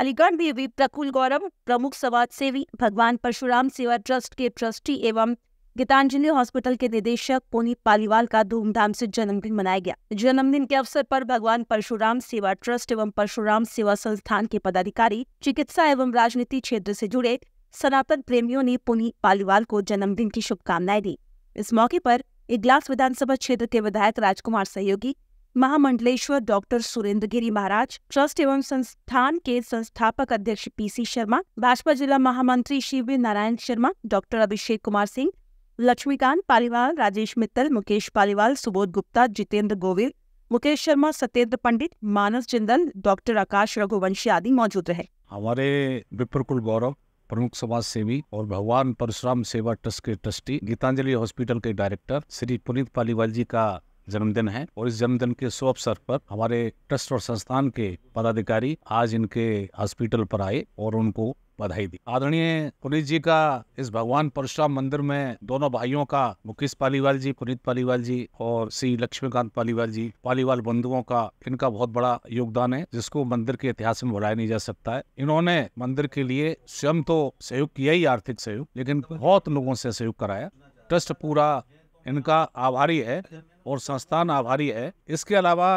अलीगढ़ में भी प्रकुल गौरव प्रमुख समाज सेवी भगवान परशुराम सेवा ट्रस्ट के ट्रस्टी एवं गीतांजलि हॉस्पिटल के निदेशक पोनी पालीवाल का धूमधाम से जन्मदिन मनाया गया जन्मदिन के अवसर पर भगवान परशुराम सेवा ट्रस्ट एवं परशुराम सेवा संस्थान के पदाधिकारी चिकित्सा एवं राजनीति क्षेत्र से जुड़े सनातन प्रेमियों ने पुनी पालीवाल को जन्मदिन की शुभकामनाएं दी इस मौके पर इगलास विधानसभा क्षेत्र के विधायक राजकुमार सहयोगी महामंडलेश्वर डॉक्टर सुरेंद्र गिरी महाराज ट्रस्ट एवं संस्थान के संस्थापक अध्यक्ष पीसी शर्मा भाजपा जिला महामंत्री शिव नारायण शर्मा डॉक्टर अभिषेक कुमार सिंह लक्ष्मीकांत पालीवाल राजेश मित्तल मुकेश पालीवाल सुबोध गुप्ता जितेंद्र गोविल मुकेश शर्मा सत्येंद्र पंडित मानस जिंदल डॉक्टर आकाश रघुवंशी आदि मौजूद रहे हमारे विप्रकुल गौरव प्रमुख समाज सेवी और भगवान परशुराम सेवा ट्रस्ट के ट्रस्टी गीतांजलि हॉस्पिटल के डायरेक्टर श्री पुनीत पालीवाल जी का जन्मदिन है और इस जन्मदिन के शुभ अवसर पर हमारे ट्रस्ट और संस्थान के पदाधिकारी आज इनके हॉस्पिटल पर आए और उनको बधाई दी आदरणीय पुनीत जी का इस भगवान परशुराम मंदिर में दोनों भाइयों का मुकेश पालीवाल जी पुनीत पालीवाल जी और श्री लक्ष्मीकांत पालीवाल जी पालीवाल बंधुओं का इनका बहुत बड़ा योगदान है जिसको मंदिर के इतिहास में बढ़ाया नहीं जा सकता है इन्होंने मंदिर के लिए स्वयं तो सहयोग किया ही आर्थिक सहयोग लेकिन बहुत लोगों से सहयोग कराया ट्रस्ट पूरा इनका आभारी है और संस्थान आभारी है इसके अलावा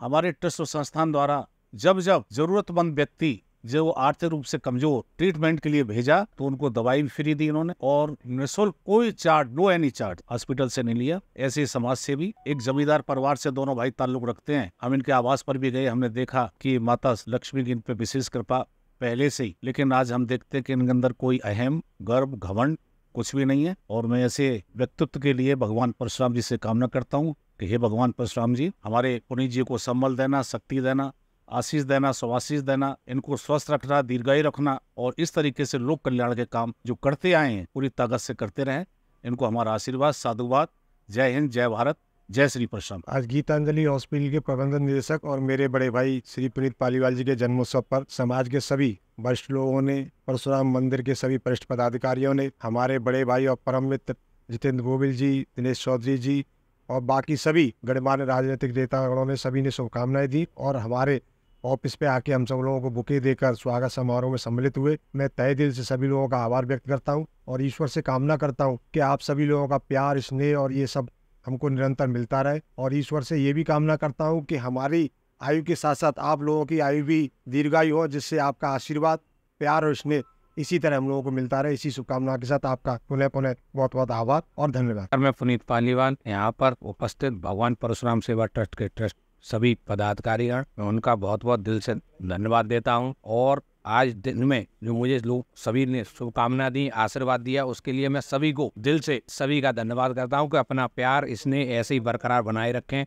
हमारे ट्रस्ट संस्थान द्वारा जब जब जरूरतमंद व्यक्ति जो आर्थिक रूप से कमजोर ट्रीटमेंट के लिए भेजा तो उनको दवाई भी फ्री दी इन्होंने और निःशुल्क कोई charge no any charge hospital से नहीं लिया ऐसे समाज से भी एक जमींदार परिवार से दोनों भाई ताल्लुक रखते हैं हम इनके आवास पर भी गए हमने देखा कि माता लक्ष्मी की इन पे विशेष कृपा पहले से ही लेकिन आज हम देखते हैं कि इनके अंदर कोई अहम गर्व घमंड कुछ भी नहीं है और मैं ऐसे व्यक्तित्व के लिए भगवान परशुराम जी से कामना करता हूँ कि हे भगवान परशुराम जी हमारे पुनीत जी को संबल देना शक्ति देना आशीष देना स्वाशीष देना इनको स्वस्थ रखना दीर्घायु रखना और इस तरीके से लोक कल्याण के काम जो करते आए हैं पूरी ताकत से करते रहें इनको हमारा आशीर्वाद साधुवाद जय हिंद जय भारत जय श्री परशुराम आज गीतांजलि हॉस्पिटल के प्रबंधन निदेशक और मेरे बड़े भाई श्री प्रीत पालीवाल जी के जन्मोत्सव पर समाज के सभी वरिष्ठ लोगों ने परशुराम मंदिर के सभी वरिष्ठ पदाधिकारियों ने हमारे बड़े भाई और परम मित्र जितेंद्र गोविल जी दिनेश चौधरी जी और बाकी सभी गणमान्य राजनीतिक नेतागणों ने सभी ने शुभकामनाएं दी और हमारे ऑफिस पे आके हम सब लोगों को बुके देकर स्वागत समारोह में सम्मिलित हुए मैं तय दिल से सभी लोगों का आभार व्यक्त करता हूँ और ईश्वर से कामना करता हूँ कि आप सभी लोगों का प्यार स्नेह और ये सब हमको निरंतर मिलता रहे और ईश्वर से ये भी कामना करता हूँ कि हमारी आयु के साथ साथ आप लोगों की आयु भी दीर्घायु हो जिससे आपका आशीर्वाद प्यार और स्नेह इसी तरह हम लोगों को मिलता रहे इसी शुभकामना के साथ आपका पुनः पुनः बहुत बहुत आभार और धन्यवाद मैं पुनीत पालीवाल यहाँ पर उपस्थित भगवान परशुराम सेवा ट्रस्ट के ट्रस्ट सभी पदाधिकारी हैं मैं उनका बहुत बहुत दिल से धन्यवाद देता हूँ और आज दिन में जो मुझे लोग सभी ने शुभकामना दी आशीर्वाद दिया उसके लिए मैं सभी को दिल से सभी का धन्यवाद करता हूँ कि अपना प्यार इसने ऐसे ही बरकरार बनाए रखें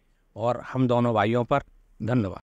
और हम दोनों भाइयों पर धन्यवाद